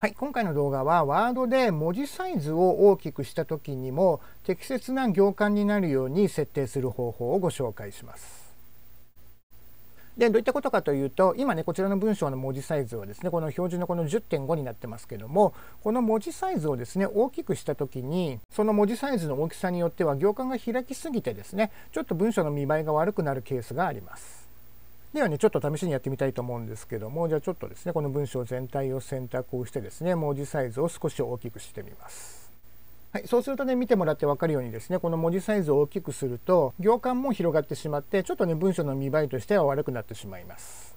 はい、今回の動画はワードで文字サイズを大きくした時にも適切な行間になるように設定する方法をご紹介します。でどういったことかというと今ねこちらの文章の文字サイズはですねこの標準のこの10.5になってますけどもこの文字サイズをですね大きくした時にその文字サイズの大きさによっては行間が開きすぎてですねちょっと文章の見栄えが悪くなるケースがあります。ではねちょっと試しにやってみたいと思うんですけどもじゃあちょっとですねこの文章全体を選択をしてですね文字サイズを少し大きくしてみます。はい、そうするとね見てもらって分かるようにですねこの文字サイズを大きくすると行間も広がってしまってちょっとね文章の見栄えとしては悪くなってしまいます。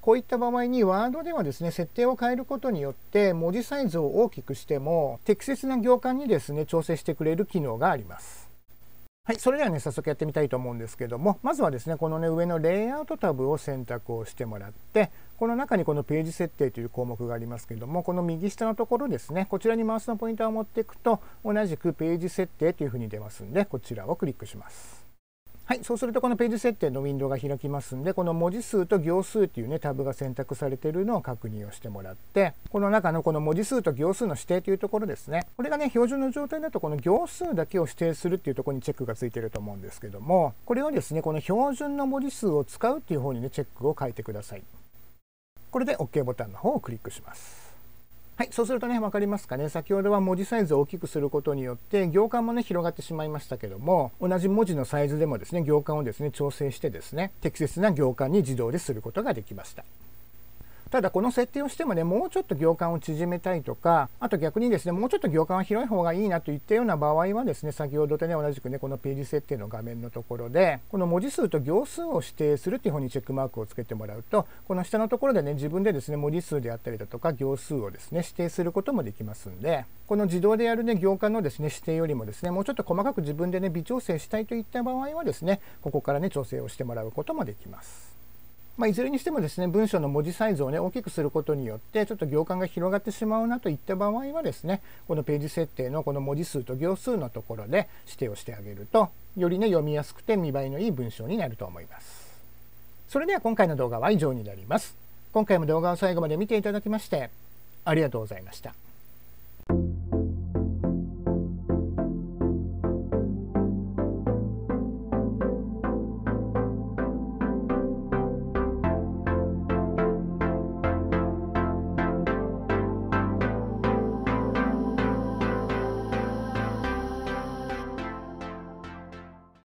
こういった場合にワードではですね設定を変えることによって文字サイズを大きくしても適切な行間にですね調整してくれる機能があります。はい、それではね、早速やってみたいと思うんですけども、まずはですね、このね、上のレイアウトタブを選択をしてもらって、この中にこのページ設定という項目がありますけども、この右下のところですね、こちらにマウスのポイントを持っていくと、同じくページ設定というふうに出ますんで、こちらをクリックします。はい、そうするとこのページ設定のウィンドウが開きますんで、この文字数と行数っていうね、タブが選択されているのを確認をしてもらって、この中のこの文字数と行数の指定というところですね。これがね、標準の状態だとこの行数だけを指定するっていうところにチェックがついてると思うんですけども、これをですね、この標準の文字数を使うっていう方にね、チェックを書いてください。これで OK ボタンの方をクリックします。はい、そうするとね分かりますかね先ほどは文字サイズを大きくすることによって行間もね広がってしまいましたけども同じ文字のサイズでもですね行間をですね調整してですね適切な行間に自動ですることができました。ただこの設定をしてもねもうちょっと行間を縮めたいとかあと逆にですねもうちょっと行間は広い方がいいなといったような場合はですね先ほどとね同じくねこのページ設定の画面のところでこの文字数と行数を指定するっていう方にチェックマークをつけてもらうとこの下のところでね自分でですね文字数であったりだとか行数をですね指定することもできますんでこの自動でやるね行間のですね指定よりもですねもうちょっと細かく自分でね微調整したいといった場合はですねここからね調整をしてもらうこともできます。まあ、いずれにしてもですね文章の文字サイズを、ね、大きくすることによってちょっと行間が広がってしまうなといった場合はですねこのページ設定のこの文字数と行数のところで指定をしてあげるとよりね読みやすくて見栄えのいい文章になると思います。それでは今回の動画は以上になります。今回も動画を最後まで見ていただきましてありがとうございました。